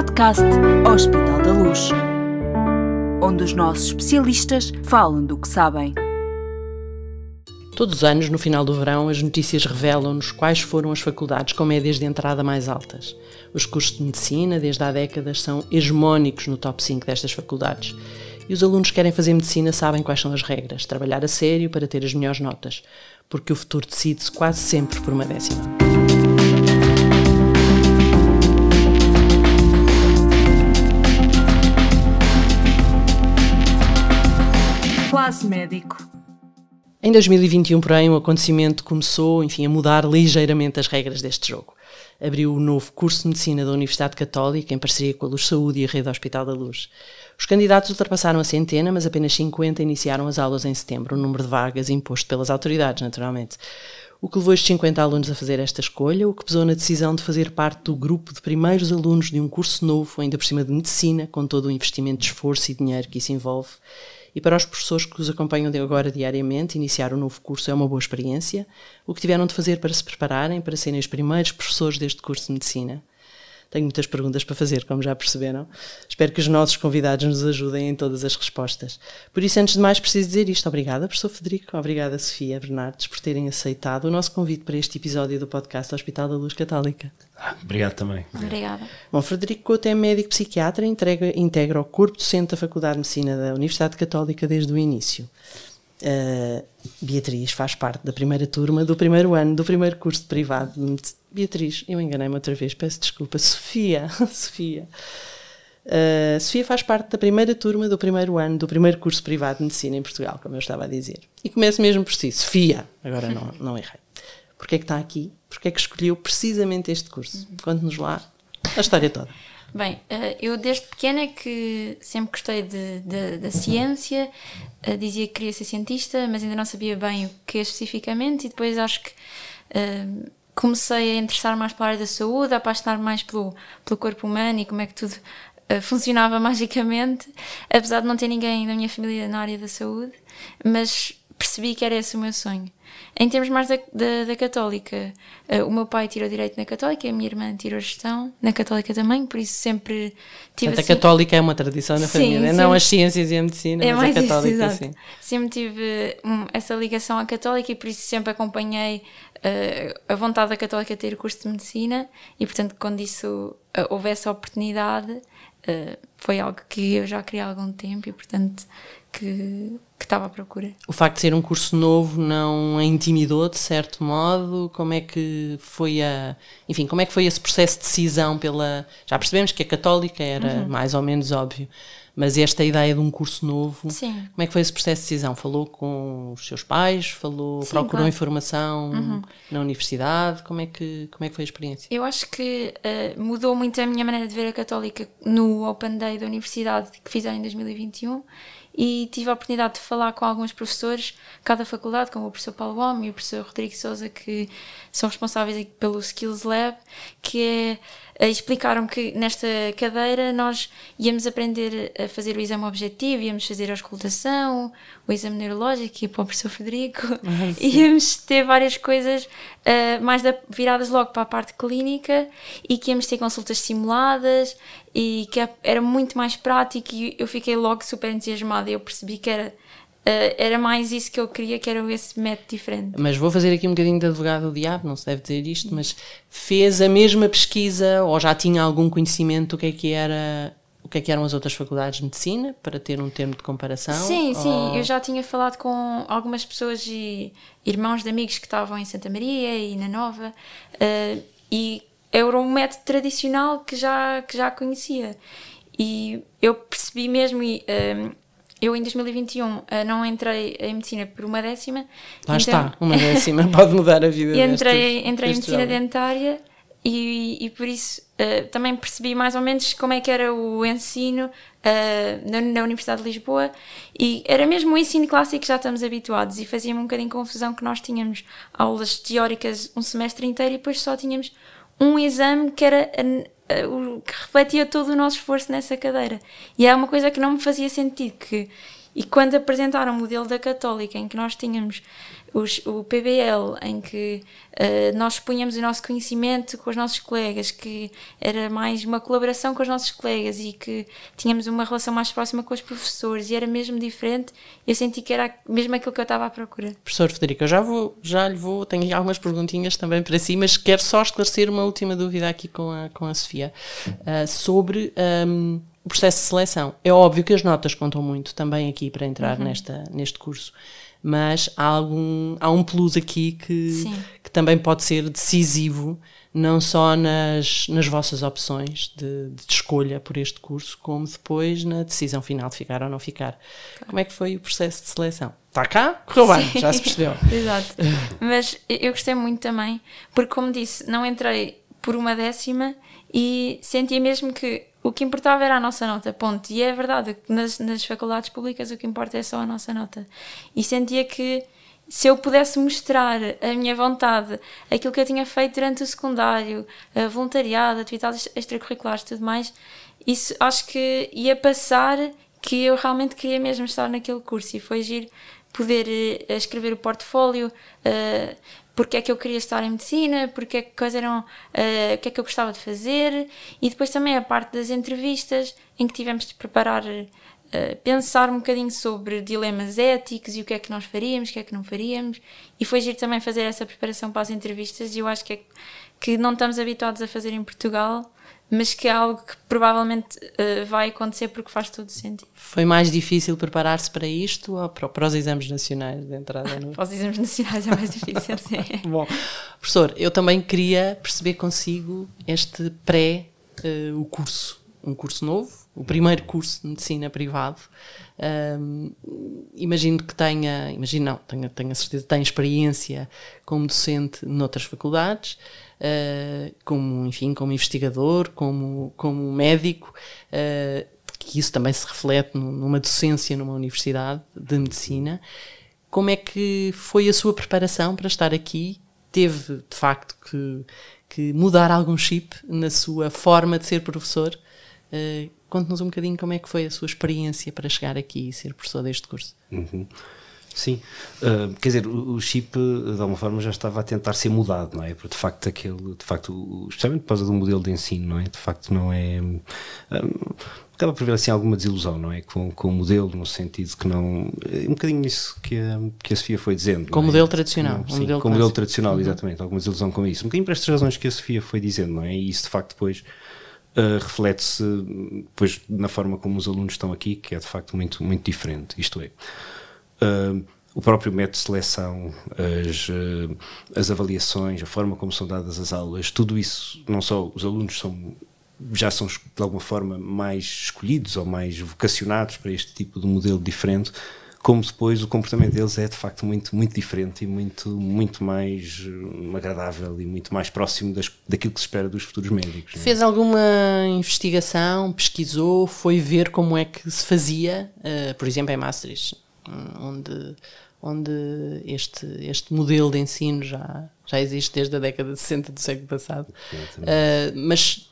podcast Hospital da Luz, onde os nossos especialistas falam do que sabem. Todos os anos, no final do verão, as notícias revelam-nos quais foram as faculdades com médias de entrada mais altas. Os cursos de medicina, desde há décadas, são hegemónicos no top 5 destas faculdades. E os alunos que querem fazer medicina sabem quais são as regras, trabalhar a sério para ter as melhores notas, porque o futuro decide-se quase sempre por uma décima. Quase médico. Em 2021, porém, um acontecimento começou, enfim, a mudar ligeiramente as regras deste jogo. Abriu o um novo curso de Medicina da Universidade Católica, em parceria com a Luz Saúde e a Rede Hospital da Luz. Os candidatos ultrapassaram a centena, mas apenas 50 iniciaram as aulas em setembro, o um número de vagas imposto pelas autoridades, naturalmente. O que levou estes 50 alunos a fazer esta escolha, o que pesou na decisão de fazer parte do grupo de primeiros alunos de um curso novo, ainda por cima de medicina, com todo o investimento de esforço e dinheiro que isso envolve, e para os professores que os acompanham agora diariamente, iniciar o um novo curso é uma boa experiência. O que tiveram de fazer para se prepararem, para serem os primeiros professores deste curso de medicina? Tenho muitas perguntas para fazer, como já perceberam. Espero que os nossos convidados nos ajudem em todas as respostas. Por isso, antes de mais, preciso dizer isto. Obrigada, professor Federico. Obrigada, Sofia Bernardes, por terem aceitado o nosso convite para este episódio do podcast Hospital da Luz Católica. obrigado também. Obrigada. Bom, Frederico Couto é médico psiquiatra e integra, o corpo docente da Faculdade de Medicina da Universidade Católica desde o início. Uh, Beatriz faz parte da primeira turma do primeiro ano do primeiro curso de privado de Beatriz, eu enganei-me outra vez, peço desculpa. Sofia, Sofia. Uh, Sofia faz parte da primeira turma do primeiro ano do primeiro curso privado de medicina em Portugal, como eu estava a dizer. E começo mesmo por si, Sofia. Agora não, não errei. Porquê é que está aqui? Porquê é que escolheu precisamente este curso? Uhum. Conte-nos lá a história toda. Bem, ah, eu desde pequena é que sempre gostei de, de, da ciência, ah, dizia que queria ser cientista, mas ainda não sabia bem o que é especificamente, e depois acho que uh, comecei a interessar mais pela área da saúde, a apaixonar mais pelo, pelo corpo humano e como é que tudo eh, funcionava magicamente, apesar de não ter ninguém na minha família na área da saúde, mas percebi que era esse o meu sonho. Em termos mais da, da, da Católica, uh, o meu pai tirou Direito na Católica, a minha irmã tirou Gestão na Católica também, por isso sempre tive. Portanto, assim... a Católica é uma tradição na sim, família, é? sim. não as ciências e a medicina, é mas a Católica, isso, sim. Sempre tive um, essa ligação à Católica e por isso sempre acompanhei uh, a vontade da Católica ter curso de Medicina e, portanto, quando isso uh, houve essa oportunidade, foi algo que eu já queria há algum tempo e, portanto, que, estava à procura. O facto de ser um curso novo não a intimidou de certo modo? Como é que foi a, enfim, como é que foi esse processo de decisão pela, já percebemos que a católica era uhum. mais ou menos óbvio, mas esta ideia de um curso novo, Sim. como é que foi esse processo de decisão? Falou com os seus pais, falou, Sim, procurou claro. informação uhum. na universidade, como é que como é que foi a experiência? Eu acho que uh, mudou muito a minha maneira de ver a católica no Open Day da universidade que fizeram em 2021 e tive a oportunidade de falar com alguns professores, cada faculdade, como o professor Paulo Homem e o professor Rodrigo Souza, que são responsáveis pelo Skills Lab, que é eh, explicaram que nesta cadeira nós íamos aprender a fazer o exame objetivo, íamos fazer a auscultação, o exame neurológico, e para o professor Frederico, ah, íamos ter várias coisas uh, mais da, viradas logo para a parte clínica e que íamos ter consultas simuladas e que é, era muito mais prático e eu fiquei logo super entusiasmada e eu percebi que era eh, era mais isso que eu queria, que era esse método diferente. Mas vou fazer aqui um bocadinho de advogado do diabo, não se deve dizer isto, mas fez a mesma pesquisa ou já tinha algum conhecimento do que é que era o que, é que eram as outras faculdades de medicina para ter um termo de comparação? Sim, ou... sim, eu já tinha falado com algumas pessoas e irmãos de amigos que estavam em Santa Maria e na Nova uh, e era um método tradicional que já que já conhecia e eu percebi mesmo e, eh, eu em 2021 ah, não entrei em medicina por uma décima. Lá então, está, uma décima pode mudar a vida. entrei destes, entrei em medicina dentária e, e, por isso uh, também percebi mais ou menos como é que era o ensino uh, na, na, Universidade de Lisboa e era mesmo o ensino clássico que já estamos habituados e fazia-me um bocadinho confusão que nós tínhamos aulas teóricas um semestre inteiro e depois só tínhamos um exame que era que refletia todo o nosso esforço nessa cadeira. E era é uma coisa que não me fazia sentido que e quando apresentaram o modelo da Católica em que nós tínhamos os, o PBL, em que uh, nós expunhamos o nosso conhecimento com os nossos colegas, que era mais uma colaboração com os nossos colegas e que tínhamos uma relação mais próxima com os professores e era mesmo diferente, eu senti que era mesmo aquilo que eu estava à procura. Professor Federico, eu já, vou, já lhe vou, tenho algumas perguntinhas também para si, mas quero só esclarecer uma última dúvida aqui com a, com a Sofia uh, sobre. Um, ehm, o processo de seleção. É óbvio que as notas contam muito também aqui para entrar uhum. nesta, neste curso mas há, algum, há um plus aqui que, que também pode ser decisivo, não só nas, nas vossas opções de, de, escolha por este curso, como depois na decisão final de ficar ou não ficar. Claro. Como é que foi o processo de seleção? Está cá? Correu bem, já se percebeu. Exato. Mas eu gostei muito também, porque, como disse, não entrei por uma décima e sentia mesmo que o que importava era a nossa nota, ponto. E é verdade, nas, nas faculdades públicas o que importa é só a nossa nota. E sentia que se eu pudesse mostrar a minha vontade, aquilo que eu tinha feito durante o secundário, voluntariado, atividades extracurriculares tudo mais, isso acho que ia passar que eu realmente queria mesmo estar naquele curso e foi giro poder eh, escrever o portfólio, eh, porque é que eu queria estudar em medicina, porque é que quais eram, uh, o que é que eu gostava de fazer, e depois também a parte das entrevistas, em que tivemos de preparar, uh, pensar um bocadinho sobre dilemas éticos e o que é que nós faríamos, o que é que não faríamos, e foi giro também fazer essa preparação para as entrevistas, e eu acho que é que não estamos habituados a fazer em Portugal, mas que é algo que provavelmente uh, vai acontecer porque faz todo sentido. Foi mais difícil preparar-se para isto ou para, para, os exames nacionais de entrada? No... para os exames nacionais é mais difícil, sim. Bom, professor, eu também queria perceber consigo este pré, uh, o curso, um curso novo, o primeiro curso de medicina privado. Um, imagino que tenha, imagino não, tenha, tenho a certeza, tenha experiência como docente noutras faculdades uh, como, enfim, como investigador, como, como médico, uh, que isso também se reflete numa docência numa universidade de medicina. Como é que foi a sua preparação para estar aqui? Teve, de facto, que, que mudar algum chip na sua forma de ser professor? Uh, Conte-nos um bocadinho como é que foi a sua experiência para chegar aqui e ser professor deste curso. Uhum. Sim, uh, quer dizer, o, chip de alguma forma já estava a tentar ser mudado, não é? Porque de facto aquele, de facto, especialmente por causa do modelo de ensino, não é? De facto não é... Um, ah, acaba por haver assim alguma desilusão, não é? Com, com o modelo, no sentido que não. É um bocadinho isso que a, que a Sofia foi dizendo. Com o é? modelo tradicional. Não, sim, modelo com o modelo tradicional, uhum. exatamente. Alguma desilusão com isso. Um bocadinho por estas razões que a Sofia foi dizendo, não é? E isso de facto depois. Uh, reflete-se pois na forma como os alunos estão aqui, que é de facto muito, muito diferente. Isto é, Uh, o próprio método de seleção, as, uh, as avaliações, a forma como são dadas as aulas, tudo isso, não só os alunos são já são de alguma forma mais escolhidos ou mais vocacionados para este tipo de modelo diferente, como depois o comportamento deles é de facto muito muito diferente e muito muito mais hum, agradável e muito mais próximo das, daquilo que se espera dos futuros médicos. Né? Fez alguma investigação, pesquisou, foi ver como é que se fazia, uh, por exemplo, em Maastricht? Ah, onde, onde este, este modelo de ensino já, já existe desde a década de 60 do século passado, uh, mas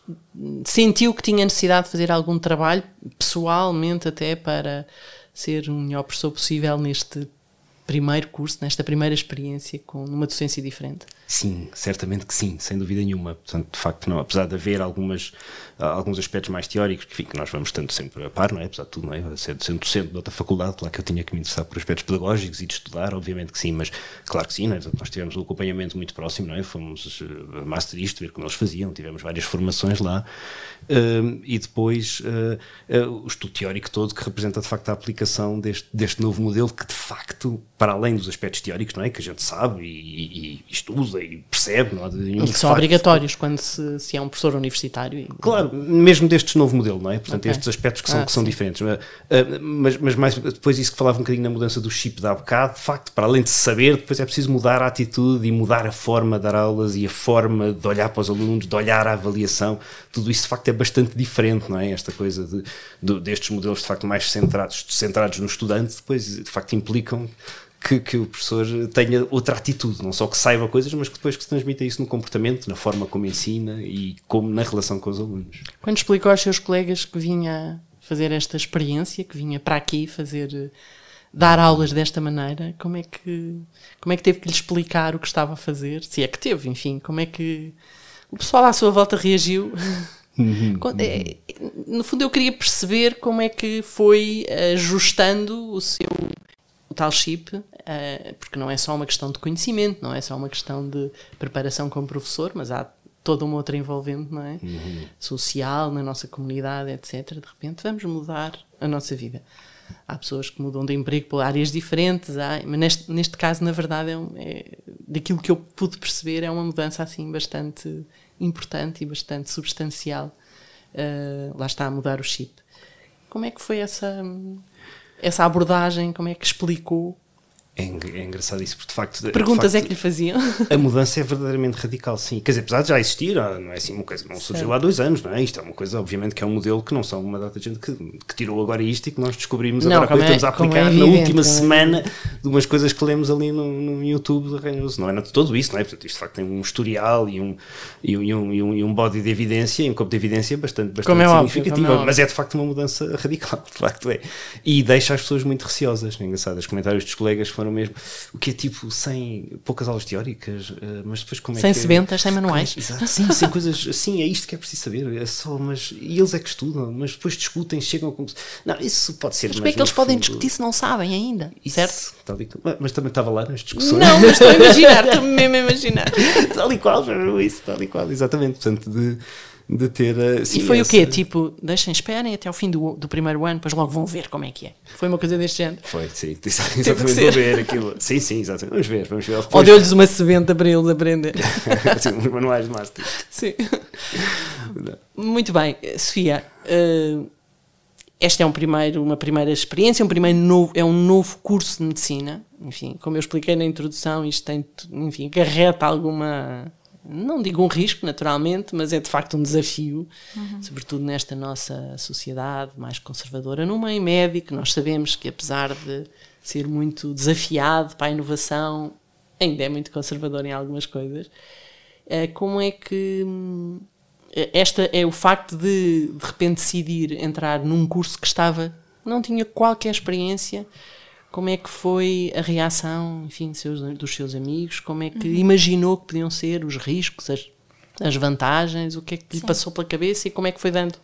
sentiu que tinha necessidade de fazer algum trabalho, pessoalmente até, para ser o melhor professor possível neste primeiro curso, nesta primeira experiência com uma docência diferente. Sim, certamente que sim, sem dúvida nenhuma. Portanto, de facto, não, apesar de haver algumas, ah, alguns aspectos mais teóricos, que, enfim, que nós vamos tanto sempre a par, não é? apesar de tudo, não é? sendo, sendo docente de outra faculdade, lá que eu tinha que me interessar por aspectos pedagógicos e de estudar, obviamente que sim, mas claro que sim, é? nós tivemos um acompanhamento muito próximo, não é? fomos uh, master isto, ver como eles faziam, tivemos várias formações lá, uh, e depois uh, o estudo teórico todo que representa de facto a aplicação deste, deste novo modelo que de facto, para além dos aspectos teóricos, não é? que a gente sabe e, e, e estuda, e percebe. Não e, e que são obrigatórios quando se, se é um professor universitário. E... Claro, mesmo deste novo modelo, não é? Portanto, okay. estes aspectos que são, ah, que são diferentes. Ah, ah, mas, mas, mais depois isso que falava um bocadinho na mudança do chip da bocado, de facto, para além de saber, depois é preciso mudar a atitude e mudar a forma de dar aulas e a forma de olhar para os alunos, de olhar a avaliação. Tudo isso, de facto, é bastante diferente, não é? Esta coisa de, de destes modelos, de facto, mais centrados, centrados no estudante, depois, de facto, implicam que, que o professor tenha outra atitude, não só que saiba coisas, mas que depois que se transmita isso no comportamento, na forma como ensina e como na relação com os alunos. Quando explicou aos seus colegas que vinha fazer esta experiência, que vinha para aqui fazer dar aulas desta maneira, como é que como é que teve que lhe explicar o que estava a fazer, se é que teve, enfim, como é que o pessoal à sua volta reagiu? Uhum, uhum. é, no fundo, eu queria perceber como é que foi ajustando o seu tal chip, eh, porque não é só uma questão de conhecimento, não é só uma questão de preparação como professor, mas há toda uma outra envolvente, não é? Uhum. Social, na nossa comunidade, etc. De repente vamos mudar a nossa vida. Há pessoas que mudam de emprego por áreas diferentes, há, mas neste, neste caso, na verdade, é, um, é daquilo que eu pude perceber, é uma mudança assim bastante importante e bastante substancial. Uh, lá está a mudar o chip. Como é que foi essa essa abordagem, como é que explicou é, é, engraçado isso, porque de facto. perguntas de é facto, é que lhe faziam? A mudança é verdadeiramente radical, sim. Quer dizer, apesar de já existir, ah, não é assim uma coisa não surgiu certo. há dois anos, não é? Isto é uma coisa, obviamente, que é um modelo que não são uma data de gente que, que tirou agora isto e que nós descobrimos não, agora, realmente é, estamos a aplicar é evidente, na última é? semana de umas coisas que lemos ali no, no YouTube da Reynolds. Não é de todo isso, não é? Portanto, isto de facto tem um historial e um, e um, e um, e um body de evidência e um campo de evidência bastante, bastante é significativo. mas é de facto uma mudança radical, de facto é. E deixa as pessoas muito receosas, é engraçado. Os comentários dos colegas foram no mesmo, o que é tipo sem poucas aulas teóricas, eh, mas depois como é sem que. É? Sem sebentas, é sem manuais. É, exato, sim, sem coisas, sim, é isto que é preciso saber, é só, mas. E eles é que estudam, mas depois discutem, chegam a. Não, isso pode ser. Mas como é que eles fundo, podem discutir se não sabem ainda? Isso, certo? Tal e, mas, mas também estava lá nas discussões. Não, mas estou a imaginar, estou mesmo a imaginar. tal e qual, isso, tal e qual, exatamente. Portanto, de de ter. Assim, e foi essa... o quê? Tipo, deixem, esperem até ao fim do, do primeiro ano, depois logo vão ver como é que é. Foi uma coisa deste género. Foi, sim, exatamente. Vou ver aquilo. Sim, sim, exatamente. Vamos ver, vamos ver. Depois... Ou deu-lhes uma sementa para eles aprender. sim, uns manuais de master. Sim. Muito bem, Sofia. Uh, eh, esta é um primeiro, uma primeira experiência, um primeiro novo, é um novo curso de medicina. Enfim, como eu expliquei na introdução, isto tem, enfim, carreta alguma não digo um risco, naturalmente, mas é de facto um desafio, uhum. sobretudo nesta nossa sociedade mais conservadora, no meio médico. Nós sabemos que, apesar de ser muito desafiado para a inovação, ainda é muito conservador em algumas coisas. Eh, como é que. Eh, esta é o facto de, de repente, decidir entrar num curso que estava. não tinha qualquer experiência como é que foi a reação, enfim, seus, dos seus amigos? Como é que uhum. imaginou que podiam ser os riscos, as, as vantagens? O que é que lhe Sim. passou pela cabeça e como é que foi dando?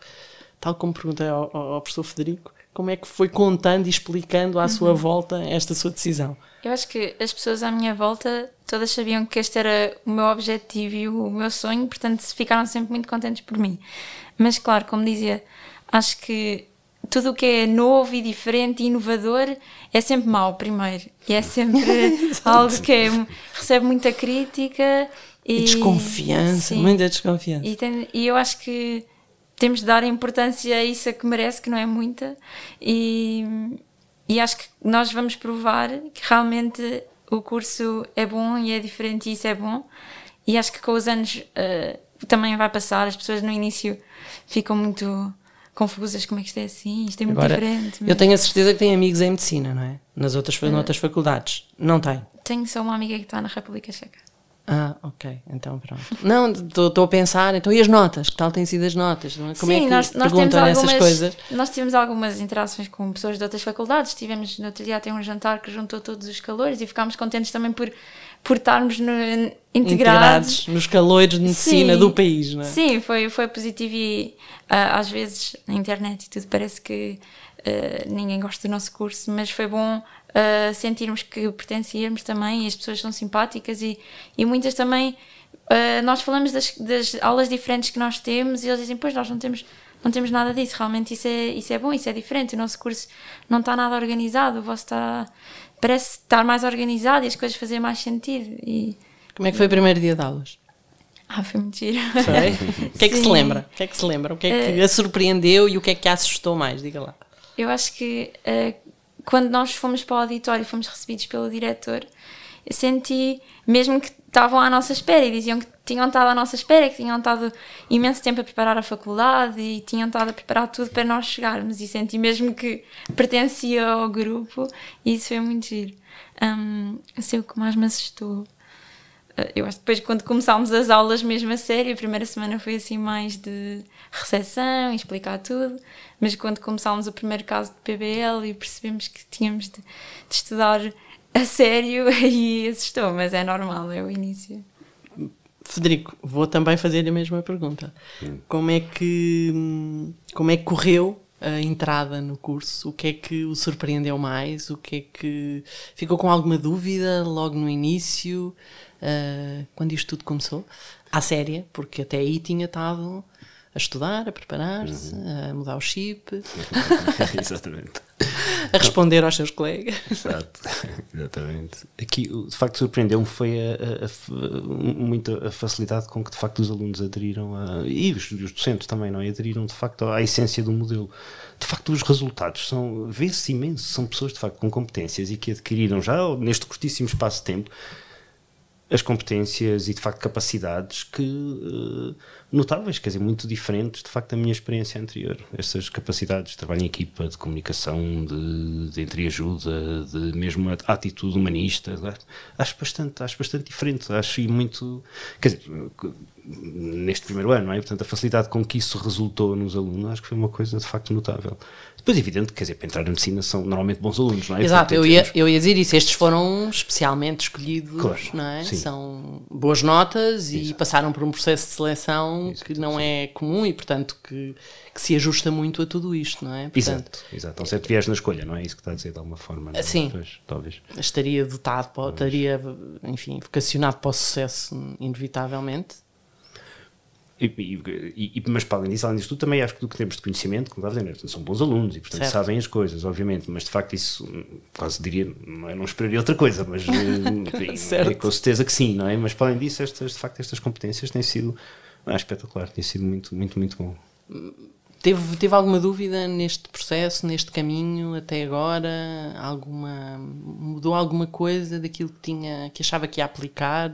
Tal como perguntei ao, ao professor Federico, como é que foi contando e explicando à uhum. sua volta esta sua decisão? Eu acho que as pessoas à minha volta todas sabiam que este era o meu objetivo e o meu sonho, portanto ficaram sempre muito contentes por mim. Mas claro, como dizia, acho que tudo o que é novo e diferente e inovador é sempre mau, primeiro. E é sempre algo que é, recebe muita crítica. E, e desconfiança, sim. muita desconfiança. E, tem, e, eu acho que temos de dar importância a isso a que merece, que não é muita. E, e acho que nós vamos provar que realmente o curso é bom e é diferente e isso é bom. E acho que com os anos uh, também vai passar. As pessoas no início ficam muito confusas, como é que isto é assim, isto é muito Agora, diferente. Mas... Eu tenho a certeza que tem amigos em medicina, não é? Nas outras, uh, é. outras faculdades. Não tem? Tenho só uma amiga que está na República Checa. Ah, ok, então pronto. Não, estou a pensar, então e as notas? Que tal têm sido as notas? Como é Sim, é que nós, nós perguntam algumas, essas coisas? Nós tivemos algumas interações com pessoas de outras faculdades, tivemos no outro dia até um jantar que juntou todos os calores e ficámos contentes também por por estarmos no, integrados. integrados nos calores de medicina sim, do país, não é? Sim, foi, foi positivo e uh, às vezes na internet e tudo parece que uh, ninguém gosta do nosso curso, mas foi bom uh, sentirmos que pertencíamos também e as pessoas são simpáticas e, e muitas também. nós falamos das, das aulas diferentes que nós temos e eles dizem: Pois, nós não temos não temos nada disso, realmente isso é, isso é bom, isso é diferente, o nosso curso não está nada organizado, o vosso está parece estar mais organizada e as coisas fazer mais sentido. E... Como é que foi o primeiro dia de aulas? Ah, foi muito giro. o que é que Sim. se lembra? O que é que se lembra? O que é que uh, a surpreendeu e o que é que a assustou mais? Diga lá. Eu acho que uh, quando nós fomos para o auditório e fomos recebidos pelo diretor, eu senti, mesmo que estavam à nossa espera e diziam que tinham estado à nossa espera, que tinham estado imenso tempo a preparar a faculdade e tinham estado a preparar tudo para nós chegarmos e senti mesmo que pertencia ao grupo e isso foi muito giro. Um, sei o que mais me assustou. Ah, eu acho que depois, quando começámos as aulas mesmo a sério, a primeira semana foi assim mais de recepção, explicar tudo, mas quando começámos o primeiro caso de PBL e percebemos que tínhamos de, de estudar a sério e assustou, mas é normal, é o início. Federico, vou também fazer a mesma pergunta. Hum. Como é que como é que correu a entrada no curso? O que é que o surpreendeu mais? O que é que ficou com alguma dúvida logo no início, uh, quando isto tudo começou? À séria, porque até aí tinha estado a estudar, a preparar-se, uhum. a mudar o chip. Exatamente a responder aos seus colegas. Exato, exatamente. Aqui, de facto, surpreendeu-me foi a, a, a, muito a facilidade com que, de facto, os alunos aderiram a, e os, os docentes também, não é? Aderiram, de facto, à essência do modelo. De facto, os resultados são, vê-se imenso, são pessoas, de facto, com competências e que adquiriram já, neste curtíssimo espaço de tempo, as competências e de facto capacidades que eh, notáveis, quer dizer, muito diferentes de facto da minha experiência anterior. Essas capacidades de trabalho em equipa, de comunicação, de, de entreajuda, de mesmo a atitude humanista, acho bastante, acho bastante diferente, acho e muito, quer dizer, neste primeiro ano, é? portanto a facilidade com que isso resultou nos alunos, acho que foi uma coisa de facto notável. Depois, evidente, quer dizer, para entrar na medicina são normalmente bons alunos, não é? Exato, eu ia, eu ia dizer isso. Estes foram especialmente escolhidos, claro, não é? Sim. São boas notas e Exato. passaram por um processo de seleção Exato, que não sim. é comum e, portanto, que, que se ajusta muito a tudo isto, não é? Portanto, exato, exato. Ou um certo viés na escolha, não é isso que está a dizer de alguma forma? Não é? Sim. Pois, talvez. Estaria dotado, para, talvez. estaria, enfim, vocacionado para o sucesso, inevitavelmente. E, e, mas para além disso, além disso também acho que do que temos de conhecimento, como estava a dizer, né? são bons alunos e portanto certo. sabem as coisas, obviamente, mas de facto isso hum, quase diria, não, eu é, não esperaria outra coisa, mas hum, é, com certeza que sim, não é? Mas para além disso, estas, de facto estas competências têm sido ah, espetacular, têm sido muito, muito, muito bom. Teve, teve alguma dúvida neste processo, neste caminho até agora? Alguma, mudou alguma coisa daquilo que tinha, que achava que ia aplicar?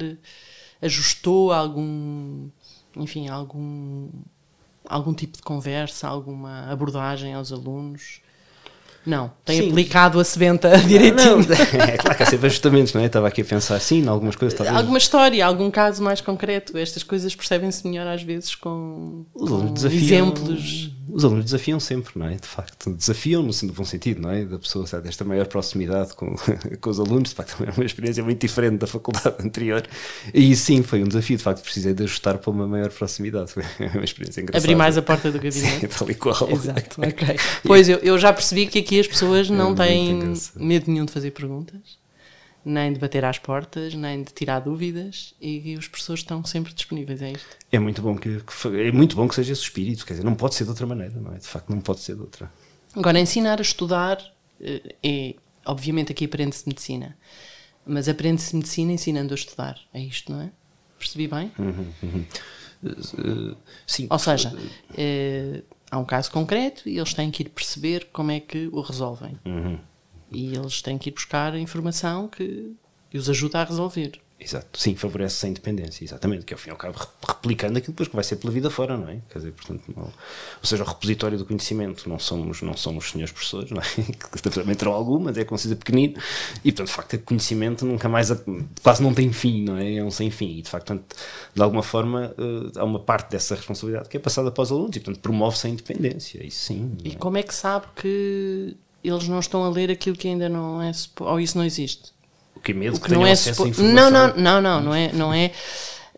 Ajustou algum enfim, algum, algum tipo de conversa, alguma abordagem aos alunos? Não, tem sim. aplicado a sebenta direitinho. Não, não. É claro que há sempre ajustamentos, não é? Estava aqui a pensar, assim em algumas coisas. Talvez. Alguma história, algum caso mais concreto. Estas coisas percebem-se melhor às vezes com, com exemplos os alunos desafiam sempre, não é? De facto, desafiam no, bom sentido, não é? Da pessoa sabe, desta maior proximidade com, com os alunos, de facto, é uma experiência muito diferente da faculdade anterior. E sim, foi um desafio, de facto, precisei de ajustar para uma maior proximidade. Foi é uma experiência engraçada. Abrir mais a porta do gabinete. Sim, tal e qual. Exato, ok. Pois, eu, eu já percebi que aqui as pessoas não é têm medo nenhum de fazer perguntas nem de bater às portas, nem de tirar dúvidas e, e os professores estão sempre disponíveis a é isto. É muito bom que, que, é muito bom que seja esse o espírito, quer dizer, não pode ser de outra maneira, não é? De facto, não pode ser de outra. Agora, ensinar a estudar eh, é, obviamente aqui aprende-se medicina, mas aprende-se medicina ensinando a estudar, é isto, não é? Percebi bem? Uhum, uhum. Eh, sim. Ou seja, eh, há um caso concreto e eles têm que ir perceber como é que o resolvem. Uhum. E eles têm que ir buscar informação que, os ajuda a resolver. Exato, sim, favorece a independência, exatamente, que ao fim e ao cabo replicando aquilo depois que vai ser pela vida fora, não é? Quer dizer, portanto, não, ou seja, o repositório do conhecimento, não somos, não somos senhores professores, não é? Que também terão algumas, é com pequenino, e portanto, de facto, o conhecimento nunca mais, quase não tem fim, não é? É um sem fim, e de facto, portanto, de alguma forma, eh, há uma parte dessa responsabilidade que é passada para os alunos, e portanto, promove-se a independência, isso sim. E é? como é que sabe que eles não estão a ler aquilo que ainda não é ou isso não existe. O que é mesmo? que, não é acesso à informação. Não, não, não, não, não é, não é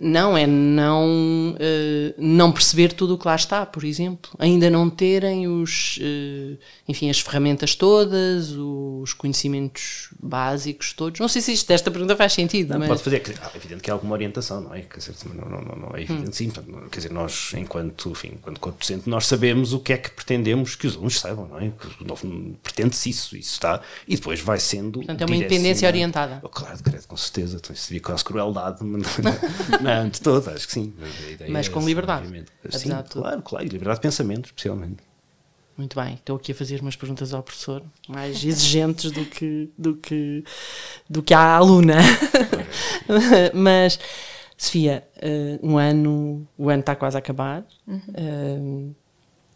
não, é não, uh, não perceber tudo o que lá está, por exemplo. Ainda não terem os, uh, enfim, as ferramentas todas, os conhecimentos básicos todos. Não sei se isto, esta pergunta faz sentido. Não, mas... Pode fazer, é evidente que há alguma orientação, não é? Quer dizer, não, não, não, não é hum. evidente, hum. sim. Portanto, quer dizer, nós, enquanto, enfim, enquanto docente, nós sabemos o que é que pretendemos que os alunos saibam, não é? Que o novo pretende-se isso, isso está, e depois vai sendo. Portanto, é uma independência orientada. Oh, claro, credo, com certeza. Então, isso seria quase crueldade, mas, não, não não, de todo, acho que sim. É Mas com liberdade. Sim, claro, claro, liberdade de pensamento, especialmente. Muito bem, estou aqui a fazer umas perguntas ao professor, mais exigentes do que, do que, do que à aluna. Mas, Sofia, eh, um ano, o ano está quase a acabar. Uhum. Eh,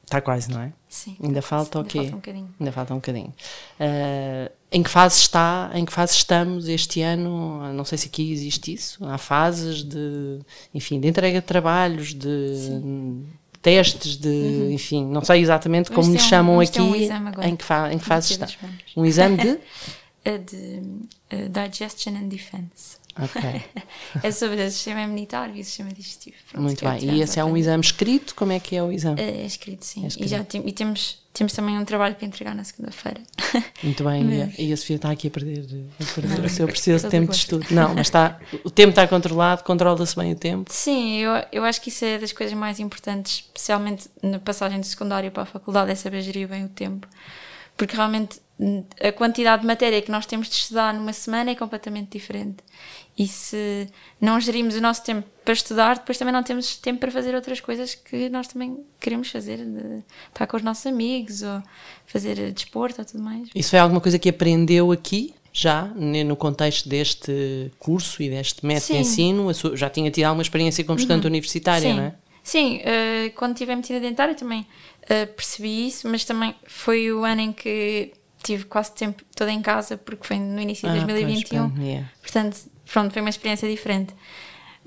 Está quase, não é? Sim. Ainda falta o quê? Ainda falta um bocadinho. Ainda falta um bocadinho. Uh, em que fase está, em que fase estamos este ano? Não sei se aqui existe isso. Há fases de, enfim, de entrega de trabalhos, de Sim. testes, de, uhum. enfim, não sei exatamente como lhe chamam aqui. É um é exame agora. Em que, em que fase está? Um exame de? de uh, Digestion and Defense. Okay. é sobre o sistema imunitário e o sistema digestivo. Pronto, Muito é bem. E esse é um exame escrito? Como é que é o exame? É, é escrito, sim. É escrito. E, já tem, e temos, temos também um trabalho para entregar na segunda-feira. Muito bem. Mas... E a Sofia está aqui a perder, a perder o seu precioso tempo de estudo. Não, mas está, o tempo está controlado, controla-se bem o tempo. Sim, eu, eu acho que isso é das coisas mais importantes, especialmente na passagem de secundário para a faculdade, é saber gerir bem o tempo. Porque realmente a quantidade de matéria que nós temos de estudar numa semana é completamente diferente. E se não gerimos o nosso tempo para estudar, depois também não temos tempo para fazer outras coisas que nós também queremos fazer, de estar com os nossos amigos ou fazer desporto ou tudo mais. Isso foi alguma coisa que aprendeu aqui? já no contexto deste curso e deste método Sim. de ensino, já tinha tido alguma experiência como estudante uhum. universitária, Sim. não é? Sim, uh, quando tive a medicina dentária também uh, percebi isso, mas também foi o ano em que tive quase tempo toda em casa porque foi no início de ah, 2021. Pois, yeah. Portanto, pronto, foi uma experiência diferente.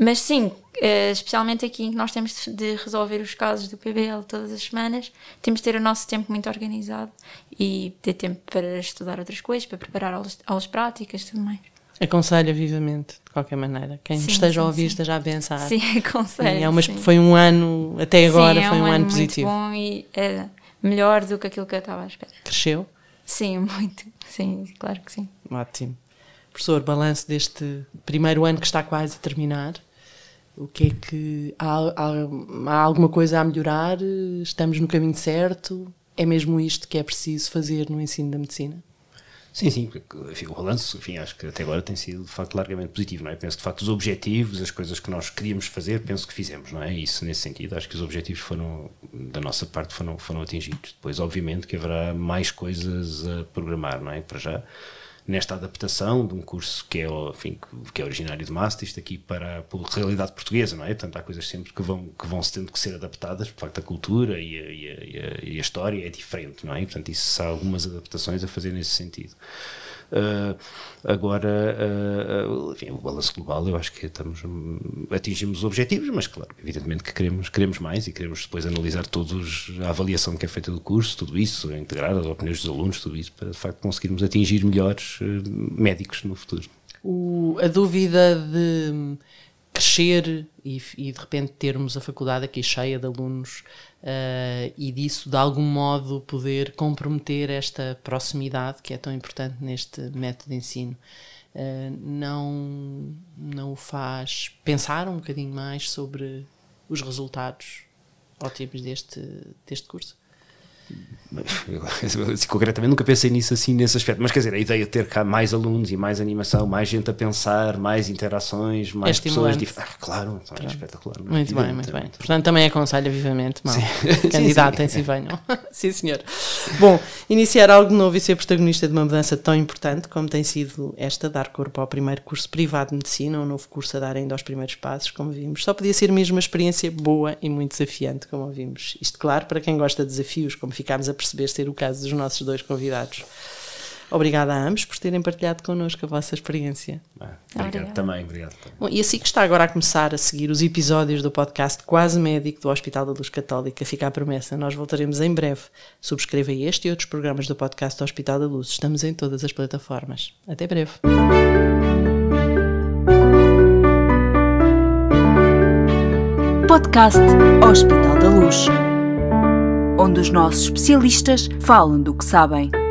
Mas sim, eh, especialmente aqui em que nós temos de resolver os casos do PBL todas as semanas, temos de ter o nosso tempo muito organizado e ter tempo para estudar outras coisas, para preparar aulas, aulas práticas tudo mais. Aconselho vivamente, de qualquer maneira. Quem sim, esteja sim, a ouvir, sim. esteja a pensar. Sim, aconselho. É uma, Foi um ano, até agora, é foi um, um ano, ano positivo. Muito bom e é, melhor do que aquilo que eu estava à espera. Cresceu? Sim, muito. Sim, claro que sim. Ótimo. Professor, balanço deste primeiro ano que está quase a terminar. O que é que. Há, há, há alguma coisa a melhorar? Estamos no caminho certo? É mesmo isto que é preciso fazer no ensino da medicina? Sim, sim, enfim, o balanço, enfim, acho que até agora tem sido de facto largamente positivo, não é? Penso que de facto os objetivos, as coisas que nós queríamos fazer, penso que fizemos, não é? Isso nesse sentido, acho que os objetivos foram, da nossa parte, foram, foram atingidos. Depois, obviamente, que haverá mais coisas a programar, não é? Para já nesta adaptação de um curso que é, enfim, que é originário de Maastricht aqui para a realidade portuguesa, não é? Portanto, há coisas sempre que vão, que vão tendo que ser adaptadas, de facto a cultura e a, e a, e a história é diferente, não é? Portanto, isso há algumas adaptações a fazer nesse sentido. Ah, agora, ah, enfim, o balanço global, eu acho que estamos, hum, atingimos os objetivos, mas claro, evidentemente que queremos, queremos mais e queremos depois analisar todos a avaliação que é feita do curso, tudo isso, integrar as opiniões dos alunos, tudo isso, para de facto conseguirmos atingir melhores hum, médicos no futuro. O, a dúvida de crescer e, e, de repente termos a faculdade aqui cheia de alunos uh, e disso de algum modo poder comprometer esta proximidade que é tão importante neste método de ensino. Uh, não, não o faz pensar um bocadinho mais sobre os resultados ótimos deste, deste curso? concretamente nunca pensei nisso assim, nesse aspecto, mas quer dizer, a ideia de ter cá mais alunos e mais animação, mais gente a pensar, mais interações, mais é pessoas Ah, claro, é espetacular. Muito, é? muito bem, muito, muito bem. Muito. Portanto, também aconselho vivamente, mal. Candidatem-se e venham. sim, senhor. Bom, iniciar algo novo e ser protagonista de uma mudança tão importante como tem sido esta, dar corpo ao primeiro curso privado de medicina, um novo curso a dar ainda aos primeiros passos, como vimos. Só podia ser mesmo uma experiência boa e muito desafiante, como ouvimos. Isto, claro, para quem gosta de desafios, como ficámos a perceber ser o caso dos nossos dois convidados. Obrigada a ambos por terem partilhado connosco a vossa experiência. Ah, obrigado obrigada. também, obrigado. Também. Bom, e assim que está agora a começar a seguir os episódios do podcast Quase Médico do Hospital da Luz Católica, fica a promessa, nós voltaremos em breve. Subscreva este e outros programas do podcast do Hospital da Luz. Estamos em todas as plataformas. Até breve. Podcast Hospital da Luz onde os nossos especialistas falam do que sabem.